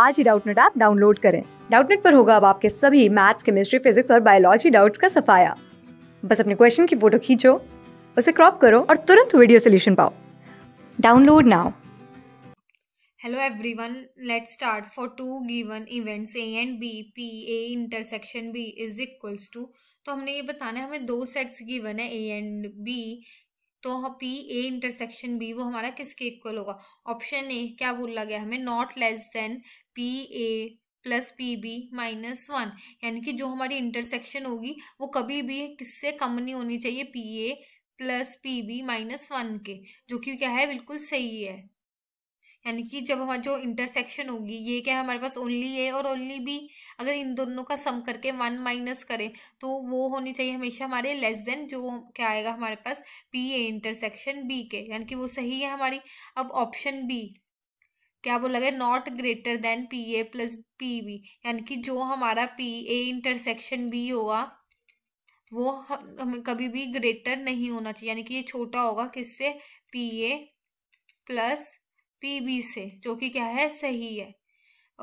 आज ही Doubtnut app download करें डाउटनेट पर होगा अब आपके सभी मैथ्स केमिस्ट्री फिजिक्स और बायोलॉजी डाउट्स का सफाया बस अपने क्वेश्चन की फोटो खींचो उसे क्रॉप करो और तुरंत वीडियो सोल्यूशन पाओ download now Hello everyone, let's start for two given events A and B P A intersection B is equals to तो हमने ये बताना है हमें दो सेट्स गिवन है ए एंड बी तो हाँ पी ए इंटरसेक्शन बी वो हमारा किसके इक्वल होगा ऑप्शन ए क्या बोला गया हमें not less than P A plus P B minus one यानी कि जो हमारी इंटरसेक्शन होगी वो कभी भी किससे कम नहीं होनी चाहिए P A plus P B minus one के जो कि क्या है बिल्कुल सही है यानी कि जब हमारा जो इंटरसेक्शन होगी ये क्या है हमारे पास ओनली ए और ओनली बी अगर इन दोनों का सम करके वन माइनस करें तो वो होनी चाहिए हमेशा हमारे लेस देन जो क्या आएगा हमारे पास पी ए इंटरसेक्शन बी के यानी कि वो सही है हमारी अब ऑप्शन बी क्या बोला गया not greater than P A plus P B यानी कि जो हमारा पी ए इंटरसेक्शन बी होगा वो हमें कभी भी ग्रेटर नहीं होना चाहिए यानी कि ये छोटा होगा किससे पी ए प्लस पीबी से जो कि क्या है सही है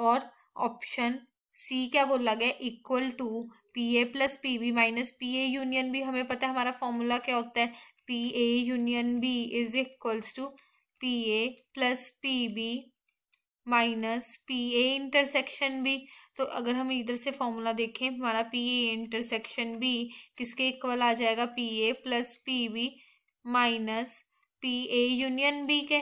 और ऑप्शन सी क्या बोला गया equal to P A plus P B minus P A union B हमें पता है हमारा फॉर्मूला क्या होता है P A union B is equals to P A plus P B minus P A intersection B तो अगर हम इधर से फॉर्मूला देखें हमारा पी ए इंटरसेक्शन बी किसके इक्वल आ जाएगा P A plus P B minus P A union B के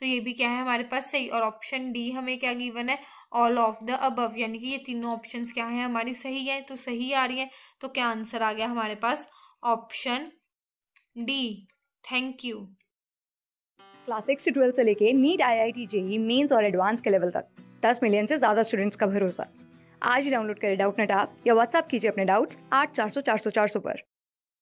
तो ये भी क्या है हमारे पास सही और ऑप्शन डी हमें क्या गिवन है ऑल ऑफ द अबव यानी कि ये तीनों ऑप्शन क्या है हमारी सही है तो सही आ रही है तो क्या आंसर आ गया हमारे पास option D thank you class six to twelfth से लेके NEET I I T JEE mains और एडवांस के लेवल तक दस मिलियन से ज़्यादा स्टूडेंट्स का भरोसा आज ही डाउनलोड करें डाउट नेट आप या व्हाट्सअप कीजिए अपने डाउट्स आठ चार सौ चार सौ चार सौ पर